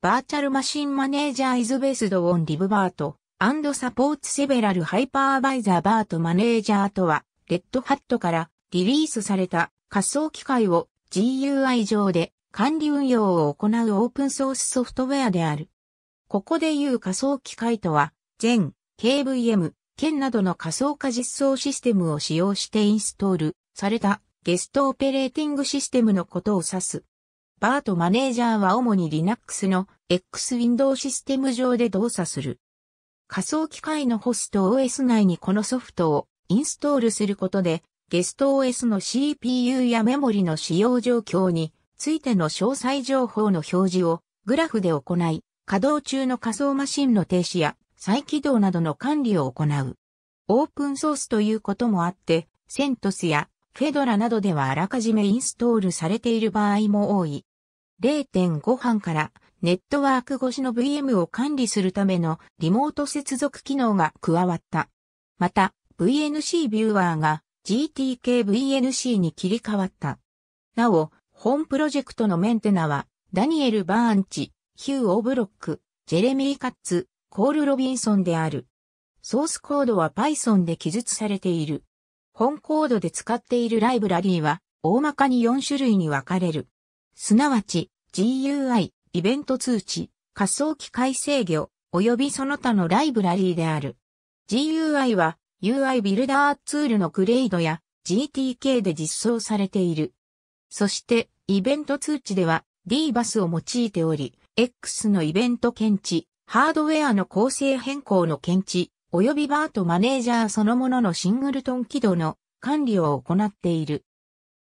バーチャルマシンマネージャーイズベースドオンリブバートアンドサポーツセベラルハイパーバイザーバートマネージャーとは、レッドハットからリリースされた仮想機械を GUI 上で管理運用を行うオープンソースソフトウェアである。ここで言う仮想機械とは、全 KVM、県などの仮想化実装システムを使用してインストールされたゲストオペレーティングシステムのことを指す。バートマネージャーは主に Linux の X ウィンドウシステム上で動作する。仮想機械のホスト OS 内にこのソフトをインストールすることで、ゲスト OS の CPU やメモリの使用状況についての詳細情報の表示をグラフで行い、稼働中の仮想マシンの停止や再起動などの管理を行う。オープンソースということもあって、セントスやフェドラなどではあらかじめインストールされている場合も多い。0.5班からネットワーク越しの VM を管理するためのリモート接続機能が加わった。また、VNC ビューワーが GTK-VNC に切り替わった。なお、本プロジェクトのメンテナは、ダニエル・バーンチ、ヒュー・オブロック、ジェレミー・カッツ、コール・ロビンソンである。ソースコードは Python で記述されている。本コードで使っているライブラリーは、大まかに4種類に分かれる。すなわち GUI、イベント通知、仮想機械制御、及びその他のライブラリーである。GUI は UI ビルダーツールのグレードや GTK で実装されている。そしてイベント通知では D バスを用いており、X のイベント検知、ハードウェアの構成変更の検知、及びバートマネージャーそのもののシングルトン起動の管理を行っている。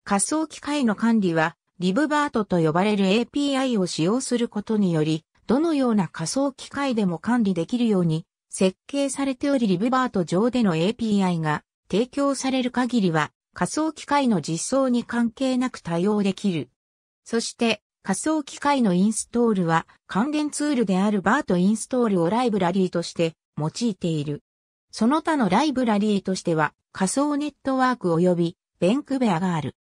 仮想機械の管理はリブバートと呼ばれる API を使用することにより、どのような仮想機械でも管理できるように設計されておりリブバート上での API が提供される限りは仮想機械の実装に関係なく対応できる。そして仮想機械のインストールは関連ツールであるバートインストールをライブラリーとして用いている。その他のライブラリーとしては仮想ネットワーク及びベンクベアがある。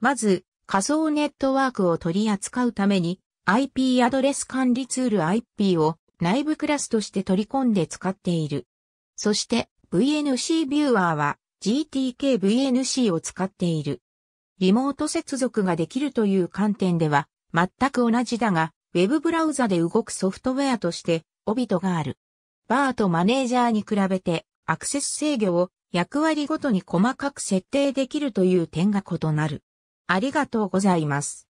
まず仮想ネットワークを取り扱うために IP アドレス管理ツール IP を内部クラスとして取り込んで使っている。そして VNC ビューアーは GTKVNC を使っている。リモート接続ができるという観点では全く同じだが、Web ブラウザで動くソフトウェアとしてオビトがある。バーとマネージャーに比べてアクセス制御を役割ごとに細かく設定できるという点が異なる。ありがとうございます。